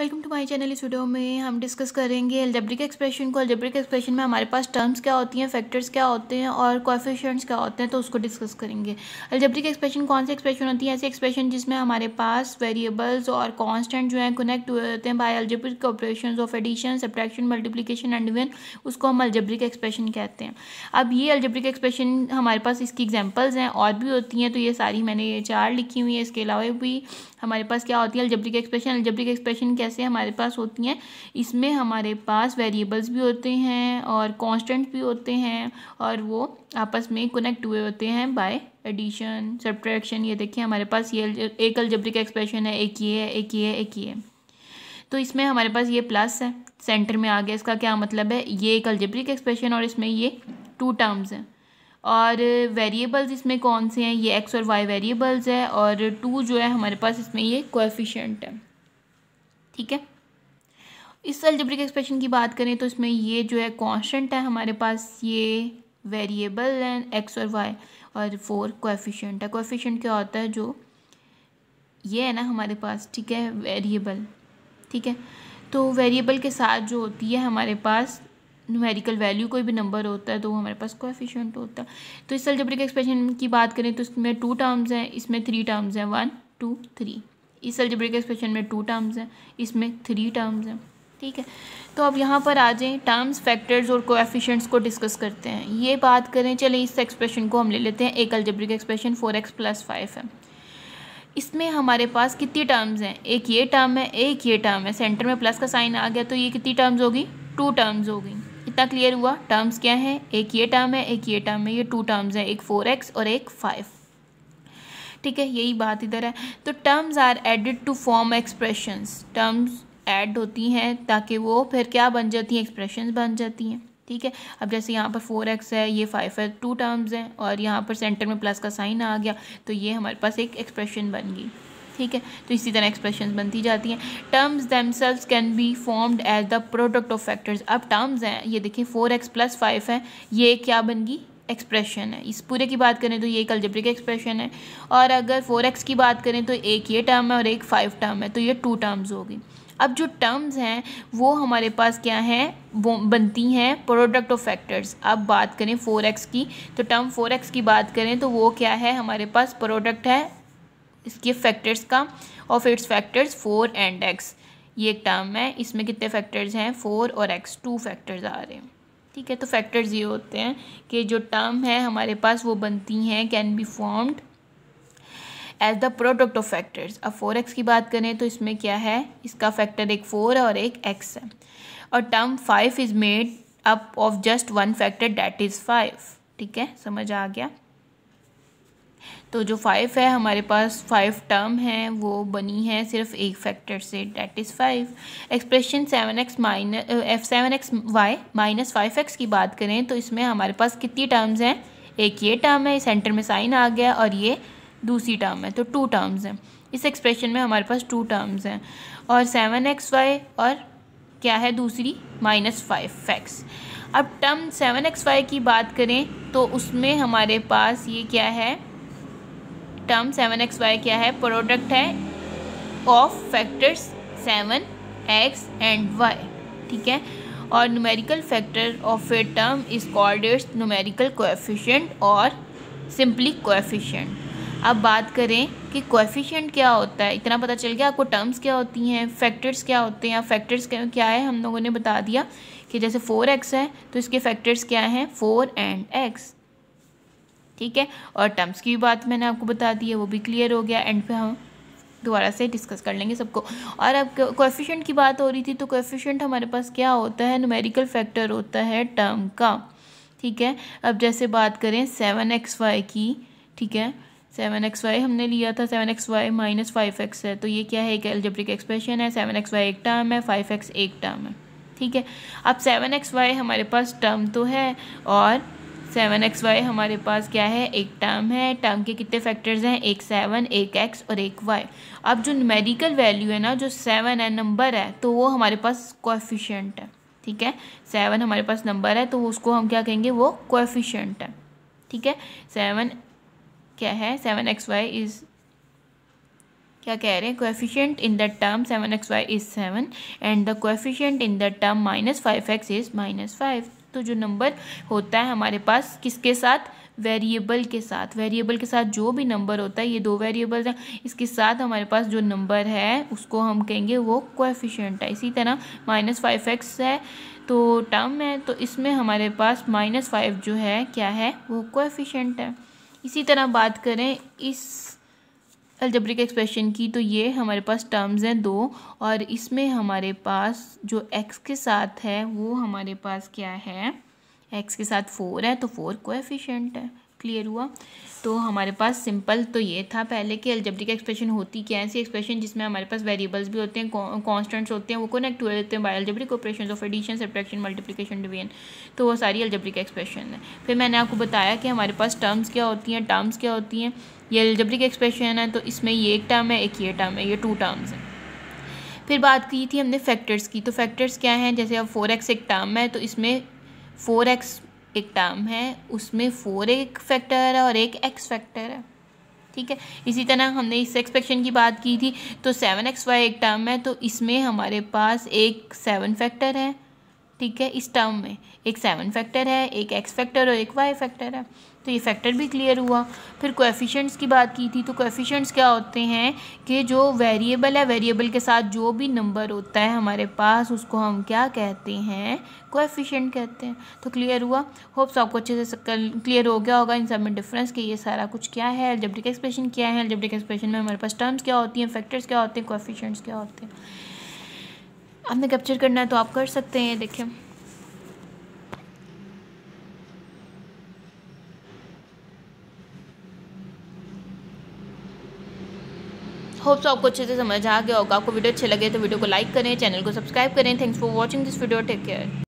welcome to my channel इस video में हम डिस्कस करेंगे एल्जेब्रिक एक्सप्रेशन को एल्जेब्रिक एक्सप्रेशन में हमारे पास टर्म्स क्या होती हैं फैक्टर्स क्या होते हैं और कोएफिशिएंट्स क्या होते हैं तो उसको डिस्कस करेंगे एल्जेब्रिक एक्सप्रेशन कौन सी एक्सप्रेशन होती है ऐसी एक्सप्रेशन जिसमें हमारे पास वेरिएबल्स और कॉन्स्टेंट जो हैं कनेक्ट हुए होते हैं by algebraic operation of addition subtraction multiplication and even उसको हम एल्जेब्रिक एक्सप्रेशन कहते हैं अब ये एल्जेब्रिक एक्सप्रेशन हमारे पास इसकी एग्जाम्पल्स हैं और भी होती हैं तो ये सारी मैंने ये चार लिखी हुई है इसके अलावा भी हमारे पास क्या होती है एल्जेब्रिक एक्सप्रेशन एल्जेब्रिक एक्सप्रेशन कैसे हमारे पास होती हैं इसमें हमारे पास वेरिएबल्स भी होते हैं और कांस्टेंट भी होते हैं और वो आपस में कनेक्ट हुए होते हैं बाय एडिशन सब्ट्रैक्शन ये देखिए हमारे पास ये एक अलजब्रिक एक्सप्रेशन है एक ये है एक ये है एक ये तो इसमें हमारे पास ये प्लस है सेंटर में आ गया इसका क्या मतलब है ये एक अलजब्रिक एक्सप्रेशन और इसमें ये टू टर्म्स हैं और वेरिएबल्स इसमें कौन से हैं ये एक्स और वाई वेरिएबल्स है और टू जो है हमारे पास इसमें ये कोएफिशिएंट है ठीक है इस अल्जब्रिक एक्सप्रेशन की बात करें तो इसमें ये जो है कांस्टेंट है हमारे पास ये वेरिएबल है एक्स और वाई और फोर कोएफिशिएंट है कोएफिशिएंट क्या होता है जो ये है ना हमारे पास ठीक है वेरिएबल ठीक है तो वेरिएबल के साथ जो होती है हमारे पास न्यूमेरिकल वैल्यू कोई भी नंबर होता है तो वो हमारे पास कोएफिशिएंट होता है तो इस अल्जेब्रिक एक्सप्रेशन की बात करें तो इसमें टू टर्म्स हैं इसमें थ्री टर्म्स हैं वन टू थ्री इस अल्जब्रिक एक्सप्रेशन में टू टर्म्स हैं इसमें थ्री टर्म्स हैं ठीक है तो अब यहाँ पर आ जाएं टर्म्स फैक्टर्स और कोएफिशिएंट्स को डिस्कस करते हैं ये बात करें चलें इस एक्सप्रेशन को हम ले लेते हैं एक algebraic expression four x plus five है इसमें हमारे पास कितनी टर्म्स हैं एक ये टर्म है एक ये टर्म है सेंटर में प्लस का साइन आ गया तो ये कितनी टर्म्स होगी टू टर्म्स होगी इतना क्लियर हुआ टर्म्स क्या हैं एक ये टर्म है एक ये टर्म है ये टू टर्म्स हैं एक फोर एक्स और एक फाइव ठीक है यही बात इधर है तो terms are added to form expressions terms add होती हैं ताकि वो फिर क्या बन जाती हैं एक्सप्रेशन बन जाती हैं ठीक है अब जैसे यहाँ पर फोर एक्स है ये फाइव है टू टर्म्स हैं और यहाँ पर सेंटर में प्लस का साइन आ गया तो ये हमारे पास एक एक्सप्रेशन बन गई ठीक है तो इसी तरह एक्सप्रेशन बनती जाती हैं terms themselves can be formed as the product of factors अब टर्म्स हैं ये देखिए फोर एक्स प्लस फाइव है ये क्या बन गई एक्सप्रेशन है इस पूरे की बात करें तो ये एक अल्जेब्रिक एक्सप्रेशन है और अगर फोर एक्स की बात करें तो एक ये टर्म है और एक फाइव टर्म है तो ये टू टर्म्स होगी अब जो टर्म्स हैं वो हमारे पास क्या हैं बनती हैं प्रोडक्ट ऑफ फैक्टर्स अब बात करें फोर एक्स की तो टर्म फोर एक्स की बात करें तो वो क्या है हमारे पास प्रोडक्ट है इसके फैक्टर्स का of its factors four and x ये एक टर्म है इसमें कितने फैक्टर्स हैं फोर और एक्स टू फैक्टर्स आ रहे हैं ठीक है तो फैक्टर्स ये होते हैं कि जो टर्म है हमारे पास वो बनती हैं can be formed as the product of factors अब फोर एक्स की बात करें तो इसमें क्या है इसका फैक्टर एक फ़ोर है और एक एक्स है और term five is made up of just one factor that is five ठीक है समझ आ गया तो जो फाइव है हमारे पास फाइव टर्म है वो बनी है सिर्फ एक फैक्टर से that is five expression seven x minus F seven x y minus five x की बात करें तो इसमें हमारे पास कितनी टर्म्स हैं एक ये टर्म है सेंटर में साइन आ गया और ये दूसरी टर्म है तो टू टर्म्स हैं इस एक्सप्रेशन में हमारे पास टू टर्म्स हैं और सेवन एक्स वाई और क्या है दूसरी माइनस फाइव एक्स अब टर्म सेवन एक्स वाई की बात करें तो उसमें हमारे पास ये क्या है टर्म सेवन एक्स वाई क्या है प्रोडक्ट है of factors seven x and y ठीक है और numerical factor of a term is called its numerical coefficient और सिंपली कोएफिशिएंट अब बात करें कि कोएफिशिएंट क्या होता है इतना पता चल गया आपको टर्म्स क्या होती हैं फैक्टर्स क्या होते हैं फैक्टर्स क्या है हम लोगों ने बता दिया कि जैसे फोर एक्स है तो इसके फैक्टर्स क्या हैं फोर एंड एक्स ठीक है और टर्म्स की भी बात मैंने आपको बता दी है वो भी क्लियर हो गया एंड पे हम दोबारा से डिस्कस कर लेंगे सबको और अब कोफिशेंट की बात हो रही थी तो कोफ़िशेंट हमारे पास क्या होता है न्यूमेरिकल फैक्टर होता है टर्म का ठीक है अब जैसे बात करें सेवन एक्स वाई की ठीक है सेवन एक्स वाई हमने लिया था seven x y minus five x है तो ये क्या है एक एलजेब्रिक एक्सप्रेशन है सेवन एक्स वाई एक टर्म है फाइव एक्स एक टर्म है ठीक है अब सेवन एक्स वाई हमारे पास टर्म तो है और सेवन एक्स वाई हमारे पास क्या है एक टर्म है टर्म के कितने फैक्टर्स हैं एक सेवन एक एक्स और एक वाई अब जो न्यूमेरिकल वैल्यू है ना जो सेवन है नंबर है तो वो हमारे पास कोएफिशिएंट है ठीक है सेवन हमारे पास नंबर है तो उसको हम क्या कहेंगे वो कोएफिशिएंट है ठीक है सेवन क्या है सेवन एक्स वाई इज़ क्या कह रहे हैं coefficient in the term seven x y is seven and the coefficient in the term minus five x is minus five तो जो नंबर होता है हमारे पास किसके साथ वेरिएबल के साथ वेरिएबल के साथ जो भी नंबर होता है ये दो वेरिएबल हैं इसके साथ हमारे पास जो नंबर है उसको हम कहेंगे वो कोएफिशिएंट है इसी तरह माइनस फाइव एक्स है तो टर्म है तो इसमें हमारे पास माइनस फाइव जो है क्या है वो कोएफिशिएंट है इसी तरह बात करें इस अलजबरिक एक्सप्रेशन की तो ये हमारे पास टर्म्स हैं दो और इसमें हमारे पास जो एक्स के साथ है वो हमारे पास क्या है एक्स के साथ फोर है तो फोर कोएफिशिएंट है क्लियर हुआ तो हमारे पास सिंपल तो ये था पहले कि एल्जेब्रिक एक्सप्रेशन होती क्या ऐसी एक्सप्रेशन जिसमें हमारे पास वेरिएबल्स भी होते हैं कॉन्स्टेंट्स होते हैं वो कनेक्ट हुए होते हैं by algebraic operation of addition subtraction multiplication division तो वो सारी अल्जब्रिक एक्सप्रेशन है फिर मैंने आपको बताया कि हमारे पास टर्म्स क्या होती हैं टर्म्स क्या होती हैं ये एल्जेब्रिक एक्सप्रेशन है तो इसमें ये एक टर्म है एक ये टर्म है ये टू टर्म्स हैं फिर बात की थी हमने फैक्टर्स की तो फैक्टर्स क्या हैं जैसे अब फोर एक्स एक टर्म है तो इसमें फोर एक्स एक टर्म है उसमें फोर एक फैक्टर है और एक एक्स फैक्टर है ठीक है इसी तरह हमने इस एक्सपेक्शन की बात की थी तो सेवन एक्स वाई एक टर्म है तो इसमें हमारे पास एक सेवन फैक्टर है ठीक है इस टर्म में एक सेवन फैक्टर है एक एक्स फैक्टर और एक वाई फैक्टर है तो ये फैक्टर भी क्लियर हुआ फिर कोएफिशिएंट्स की बात की थी तो कोएफिशिएंट्स क्या होते हैं कि जो वेरिएबल है वेरिएबल के साथ जो भी नंबर होता है हमारे पास उसको हम क्या कहते हैं कोएफिशिएंट कहते हैं तो क्लियर हुआ होप्स आपको अच्छे से क्लियर हो गया होगा इन सब में डिफरेंस कि ये सारा कुछ क्या है एल्जेब्रिक एक्सप्रेशन क्या है एल्जेब्रिक एक्सप्रेशन में हमारे पास टर्म्स क्या होती हैं फैक्टर्स क्या होते हैं कोएफिशिएंट्स क्या होते हैं आपने कैप्चर करना है तो आप कर सकते हैं देखें होप्स आपको अच्छे से समझ आ गया होगा आपको वीडियो अच्छे लगे तो वीडियो को लाइक करें चैनल को सब्सक्राइब करें thanks for watching this video take care